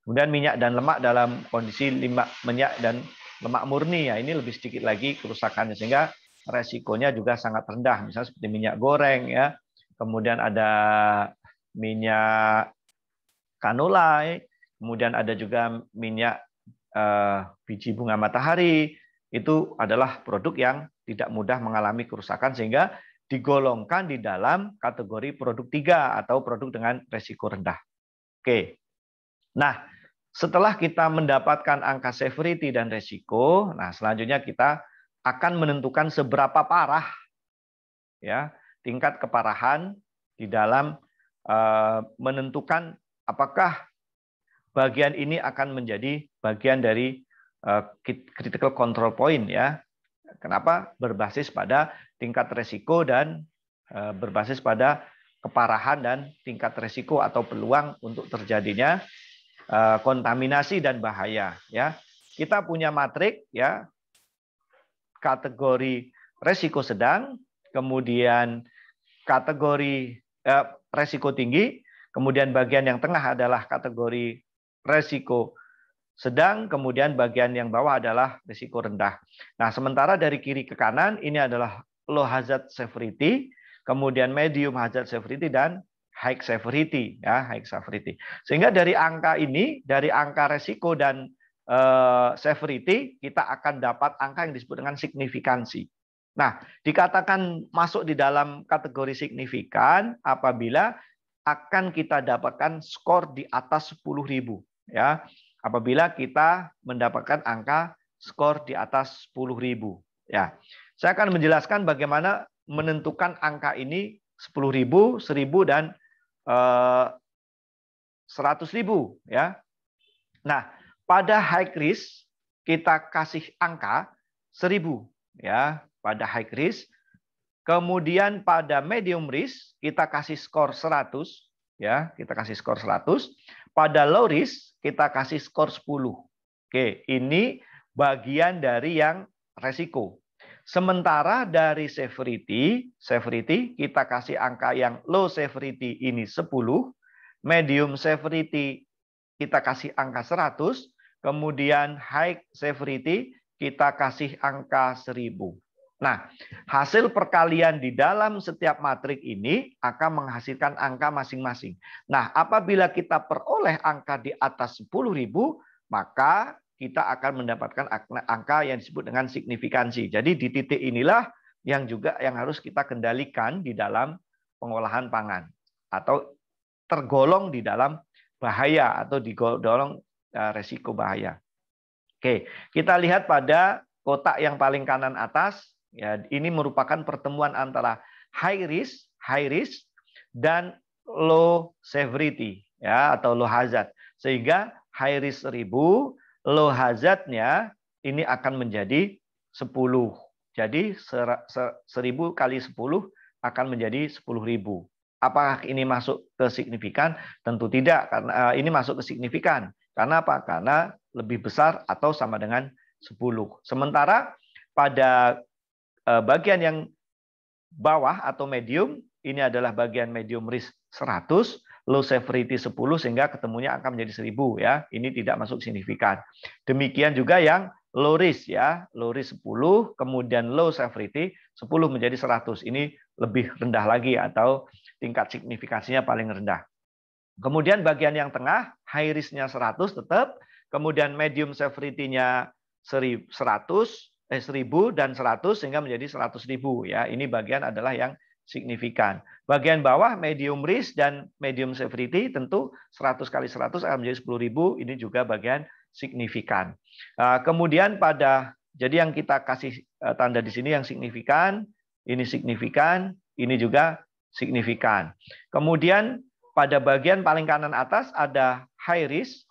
Kemudian minyak dan lemak dalam kondisi lima, minyak dan lemak murni ya, ini lebih sedikit lagi kerusakannya sehingga resikonya juga sangat rendah. Misalnya seperti minyak goreng ya. Kemudian ada minyak kanulai, kemudian ada juga minyak Eh, biji bunga matahari itu adalah produk yang tidak mudah mengalami kerusakan sehingga digolongkan di dalam kategori produk 3 atau produk dengan resiko rendah. Oke. Nah, setelah kita mendapatkan angka severity dan resiko, nah selanjutnya kita akan menentukan seberapa parah ya tingkat keparahan di dalam eh, menentukan apakah bagian ini akan menjadi bagian dari eh, critical control point ya. Kenapa? Berbasis pada tingkat resiko dan eh, berbasis pada keparahan dan tingkat resiko atau peluang untuk terjadinya eh, kontaminasi dan bahaya ya. Kita punya matrik ya kategori resiko sedang, kemudian kategori eh, resiko tinggi, kemudian bagian yang tengah adalah kategori resiko sedang, kemudian bagian yang bawah adalah risiko rendah. Nah, sementara dari kiri ke kanan ini adalah low hazard severity, kemudian medium hazard severity dan high severity ya, high severity. Sehingga dari angka ini, dari angka resiko dan uh, severity, kita akan dapat angka yang disebut dengan signifikansi. Nah, dikatakan masuk di dalam kategori signifikan apabila akan kita dapatkan skor di atas 10.000 ya apabila kita mendapatkan angka skor di atas 10.000 ya. Saya akan menjelaskan bagaimana menentukan angka ini 10.000, 1.000 dan eh, 100.000 ya. Nah, pada high risk kita kasih angka 1000 ya pada high risk. Kemudian pada medium risk kita kasih skor 100 ya, kita kasih skor 100. Pada low risk kita kasih skor 10. Oke, ini bagian dari yang resiko. Sementara dari severity, severity kita kasih angka yang low severity ini 10, medium severity kita kasih angka 100, kemudian high severity kita kasih angka 1000. Nah, hasil perkalian di dalam setiap matriks ini akan menghasilkan angka masing-masing. Nah, apabila kita peroleh angka di atas 10.000, maka kita akan mendapatkan angka yang disebut dengan signifikansi. Jadi di titik inilah yang juga yang harus kita kendalikan di dalam pengolahan pangan atau tergolong di dalam bahaya atau digolong eh, resiko bahaya. Oke, kita lihat pada kotak yang paling kanan atas Ya, ini merupakan pertemuan antara high risk, high risk dan low severity ya atau low hazard. Sehingga high risk 1000, low hazardnya ini akan menjadi 10. Jadi 1000 kali 10 akan menjadi 10.000. Apakah ini masuk ke signifikan? Tentu tidak karena eh, ini masuk ke signifikan. Karena apa? Karena lebih besar atau sama dengan 10. Sementara pada Eh, bagian yang bawah atau medium, ini adalah bagian medium risk 100, low severity 10 sehingga ketemunya angka menjadi 1000 ya. Ini tidak masuk signifikan. Demikian juga yang low risk ya, low risk 10, kemudian low severity 10 menjadi 100. Ini lebih rendah lagi atau tingkat signifikansinya paling rendah. Kemudian bagian yang tengah, high risk-nya 100 tetap, kemudian medium severity-nya 100, eh, 1000 dan 100 sehingga menjadi 100.000 ya. Ini bagian adalah yang signifikan. Bagian bawah medium risk dan medium severity tentu 100 kali 100 akan menjadi 10.000, ini juga bagian signifikan. Ah, kemudian pada jadi yang kita kasih eh, tanda di sini yang signifikan, ini signifikan, ini juga signifikan. Kemudian pada bagian paling kanan atas ada high risk,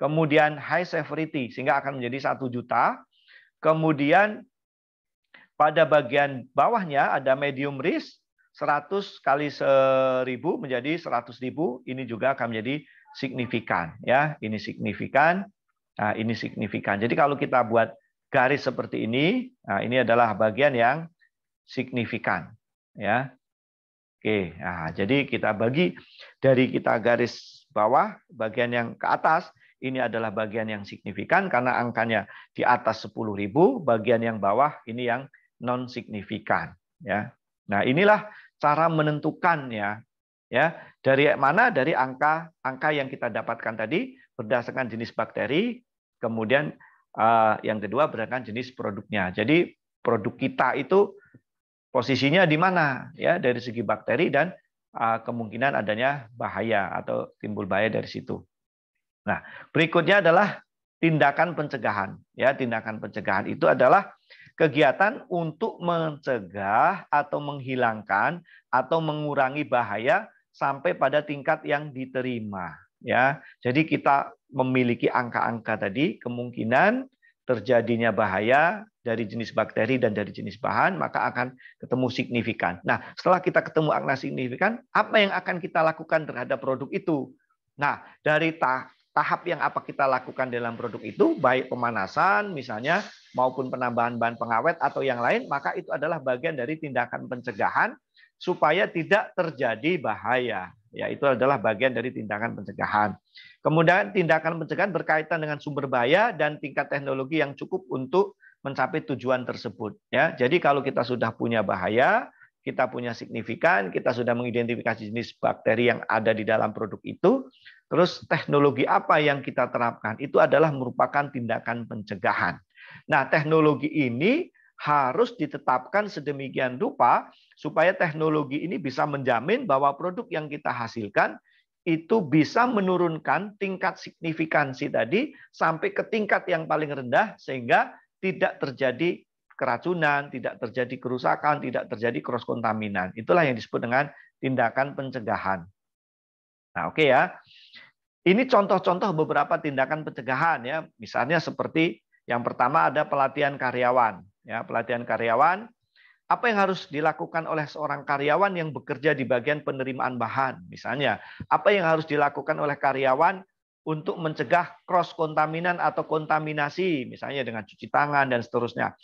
kemudian high severity sehingga akan menjadi satu juta Kemudian pada bagian bawahnya ada medium risk 100 kali 1000 menjadi 100.000 ini juga akan menjadi signifikan ya ini signifikan nah ini signifikan jadi kalau kita buat garis seperti ini nah ini adalah bagian yang signifikan ya oke nah jadi kita bagi dari kita garis bawah bagian yang ke atas ini adalah bagian yang signifikan karena angkanya di atas 10.000, bagian yang bawah ini yang non signifikan ya. Nah, inilah cara menentukannya ya. Dari mana? Dari angka angka yang kita dapatkan tadi berdasarkan jenis bakteri, kemudian eh, yang kedua berdasarkan jenis produknya. Jadi produk kita itu posisinya di mana ya dari segi bakteri dan eh, kemungkinan adanya bahaya atau timbul bahaya dari situ. Nah, berikutnya adalah tindakan pencegahan. Ya, tindakan pencegahan itu adalah kegiatan untuk mencegah atau menghilangkan atau mengurangi bahaya sampai pada tingkat yang diterima. Ya, jadi kita memiliki angka-angka tadi kemungkinan terjadinya bahaya dari jenis bakteri dan dari jenis bahan, maka akan ketemu signifikan. Nah, setelah kita ketemu angka signifikan, apa yang akan kita lakukan terhadap produk itu? Nah, dari tahap yang apa kita lakukan dalam produk itu, baik pemanasan misalnya maupun penambahan bahan pengawet atau yang lain, maka itu adalah bagian dari tindakan pencegahan supaya tidak terjadi bahaya. Ya, itu adalah bagian dari tindakan pencegahan. Kemudian tindakan pencegahan berkaitan dengan sumber bahaya dan tingkat teknologi yang cukup untuk mencapai tujuan tersebut. Ya, jadi kalau kita sudah punya bahaya, kita punya signifikan, kita sudah mengidentifikasi jenis bakteri yang ada di dalam produk itu, Terus teknologi apa yang kita terapkan? Itu adalah merupakan tindakan pencegahan. Nah, teknologi ini harus ditetapkan sedemikian rupa supaya teknologi ini bisa menjamin bahwa produk yang kita hasilkan itu bisa menurunkan tingkat signifikansi tadi sampai ke tingkat yang paling rendah sehingga tidak terjadi keracunan, tidak terjadi kerusakan, tidak terjadi cross kontaminan. Itulah yang disebut dengan tindakan pencegahan. Nah, oke okay ya. Ini contoh-contoh beberapa tindakan pencegahan ya. Misalnya seperti yang pertama ada pelatihan karyawan, ya, pelatihan karyawan. Apa yang harus dilakukan oleh seorang karyawan yang bekerja di bagian penerimaan bahan misalnya? Apa yang harus dilakukan oleh karyawan untuk mencegah cross kontaminan atau kontaminasi misalnya dengan cuci tangan dan seterusnya?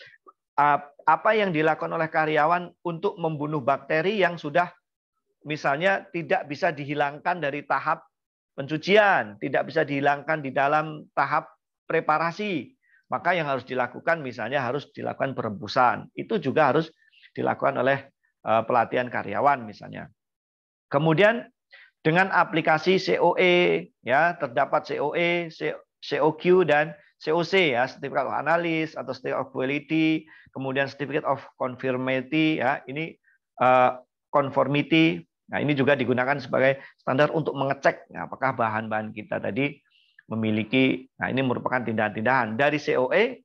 Apa yang dilakukan oleh karyawan untuk membunuh bakteri yang sudah misalnya tidak bisa dihilangkan dari tahap pencucian, tidak bisa dihilangkan di dalam tahap preparasi. Maka yang harus dilakukan misalnya harus dilakukan perebusan. Itu juga harus dilakukan oleh eh, pelatihan karyawan misalnya. Kemudian dengan aplikasi COE ya terdapat COE, COQ dan COC ya Certificate of Analysis atau Certificate of Quality, kemudian Certificate of Conformity ya ini uh, conformity Nah, ini juga digunakan sebagai standar untuk mengecek nah, apakah bahan-bahan kita tadi memiliki nah ini merupakan tindakan-tindakan dari COE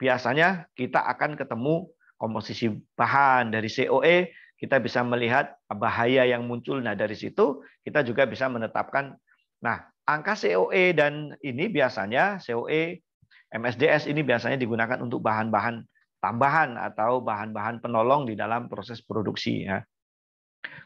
biasanya kita akan ketemu komposisi bahan dari COE kita bisa melihat bahaya yang muncul nah dari situ kita juga bisa menetapkan nah angka COE dan ini biasanya COE MSDS ini biasanya digunakan untuk bahan-bahan tambahan atau bahan-bahan penolong di dalam proses produksi ya.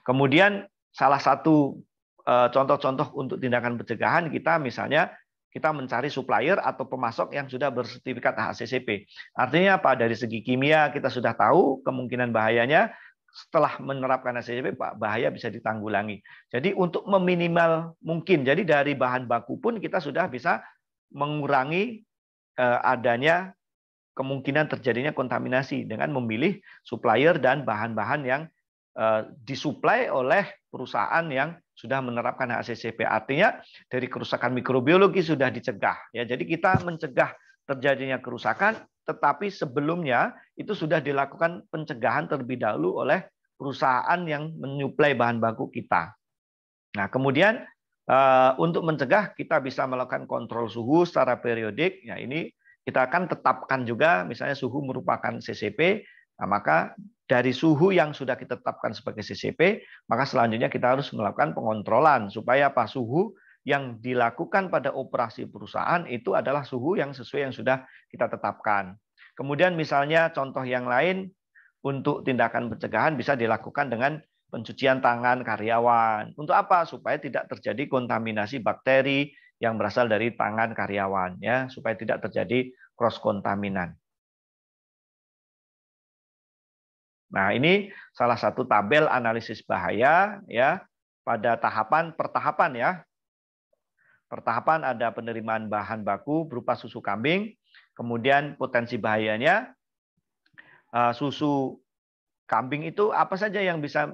Kemudian salah satu eh, contoh-contoh untuk tindakan pencegahan kita misalnya kita mencari supplier atau pemasok yang sudah bersertifikat HACCP. Artinya apa? Dari segi kimia kita sudah tahu kemungkinan bahayanya. Setelah menerapkan HACCP, pak bahaya bisa ditanggulangi. Jadi untuk meminimal mungkin. Jadi dari bahan baku pun kita sudah bisa mengurangi eh, adanya kemungkinan terjadinya kontaminasi dengan memilih supplier dan bahan-bahan yang Eh, disuplai oleh perusahaan yang sudah menerapkan HACCP. Artinya dari kerusakan mikrobiologi sudah dicegah. Ya, jadi kita mencegah terjadinya kerusakan, tetapi sebelumnya itu sudah dilakukan pencegahan terlebih dahulu oleh perusahaan yang menyuplai bahan baku kita. Nah, kemudian eh, untuk mencegah kita bisa melakukan kontrol suhu secara periodik. Ya, ini kita akan tetapkan juga misalnya suhu merupakan CCP, nah, maka dari suhu yang sudah kita tetapkan sebagai CCP, maka selanjutnya kita harus melakukan pengontrolan supaya apa suhu yang dilakukan pada operasi perusahaan itu adalah suhu yang sesuai yang sudah kita tetapkan. Kemudian misalnya contoh yang lain untuk tindakan pencegahan bisa dilakukan dengan pencucian tangan karyawan. Untuk apa? Supaya tidak terjadi kontaminasi bakteri yang berasal dari tangan karyawan ya, supaya tidak terjadi cross kontaminan. Nah, ini salah satu tabel analisis bahaya ya pada tahapan pertahapan ya. Pertahapan ada penerimaan bahan baku berupa susu kambing, kemudian potensi bahayanya eh, susu kambing itu apa saja yang bisa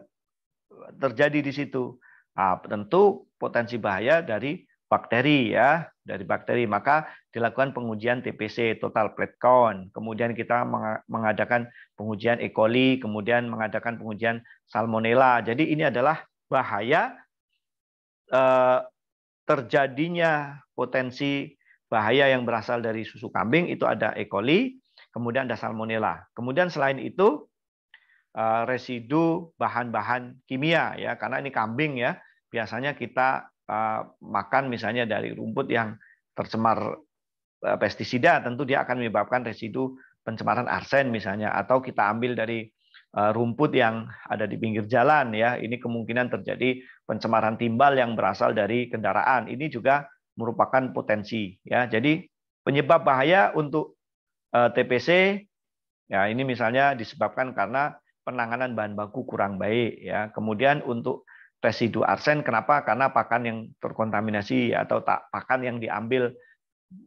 terjadi di situ. Nah, tentu potensi bahaya dari bakteri ya, dari bakteri. Maka dilakukan pengujian TPC total plate count, kemudian kita mengadakan pengujian E. coli, kemudian mengadakan pengujian salmonella. Jadi ini adalah bahaya eh, terjadinya potensi bahaya yang berasal dari susu kambing itu ada E. coli, kemudian ada salmonella. Kemudian selain itu eh, residu bahan-bahan kimia ya karena ini kambing ya biasanya kita eh, makan misalnya dari rumput yang tercemar Eh, pestisida tentu dia akan menyebabkan residu pencemaran arsen misalnya atau kita ambil dari eh, rumput yang ada di pinggir jalan ya ini kemungkinan terjadi pencemaran timbal yang berasal dari kendaraan ini juga merupakan potensi ya jadi penyebab bahaya untuk eh, TPC ya ini misalnya disebabkan karena penanganan bahan baku kurang baik ya kemudian untuk residu arsen kenapa karena pakan yang terkontaminasi atau tak pakan yang diambil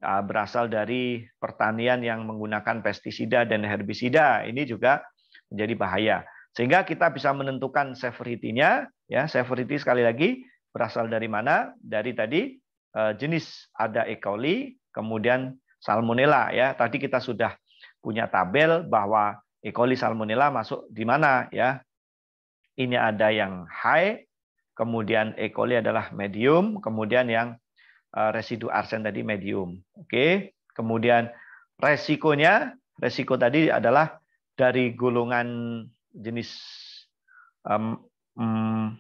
Ah, berasal dari pertanian yang menggunakan pestisida dan herbisida ini juga menjadi bahaya sehingga kita bisa menentukan severity-nya ya severity sekali lagi berasal dari mana dari tadi eh, jenis ada E. coli kemudian salmonella ya tadi kita sudah punya tabel bahwa E. coli salmonella masuk di mana ya ini ada yang high kemudian E. coli adalah medium kemudian yang Eh, residu arsen tadi medium. Oke. Kemudian resikonya, resiko tadi adalah dari golongan jenis um, um,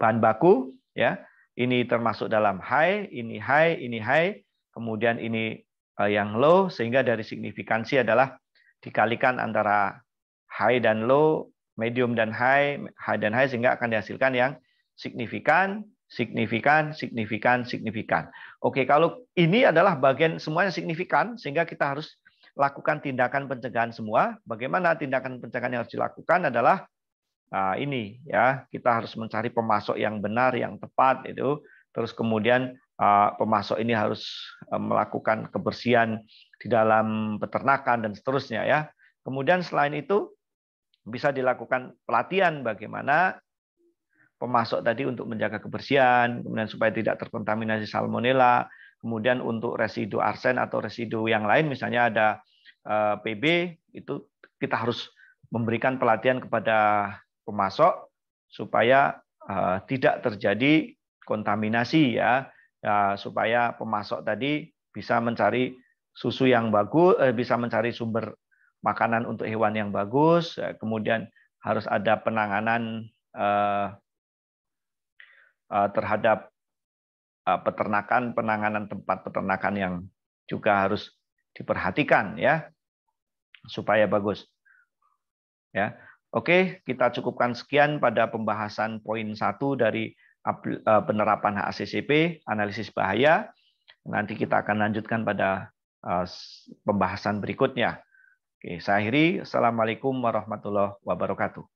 bahan baku ya. Ini termasuk dalam high, ini high, ini high, kemudian ini eh, yang low sehingga dari signifikansi adalah dikalikan antara high dan low, medium dan high, high dan high sehingga akan dihasilkan yang signifikan signifikan, signifikan, signifikan. Oke, kalau ini adalah bagian semuanya signifikan, sehingga kita harus lakukan tindakan pencegahan semua. Bagaimana tindakan pencegahan yang harus dilakukan adalah nah ini ya, kita harus mencari pemasok yang benar, yang tepat itu. Terus kemudian ah, pemasok ini harus eh, melakukan kebersihan di dalam peternakan dan seterusnya ya. Kemudian selain itu bisa dilakukan pelatihan bagaimana pemasok tadi untuk menjaga kebersihan, kemudian supaya tidak terkontaminasi salmonella, kemudian untuk residu arsen atau residu yang lain misalnya ada eh, PB itu kita harus memberikan pelatihan kepada pemasok supaya eh, tidak terjadi kontaminasi ya, ya supaya pemasok tadi bisa mencari susu yang bagus, bisa mencari sumber makanan untuk hewan yang bagus, kemudian harus ada penanganan Eh, terhadap eh, peternakan, penanganan tempat peternakan yang juga harus diperhatikan ya supaya bagus. Ya. Oke, kita cukupkan sekian pada pembahasan poin satu dari eh, penerapan HACCP, analisis bahaya. Nanti kita akan lanjutkan pada pembahasan berikutnya. Oke, saya akhiri. Assalamualaikum warahmatullahi wabarakatuh.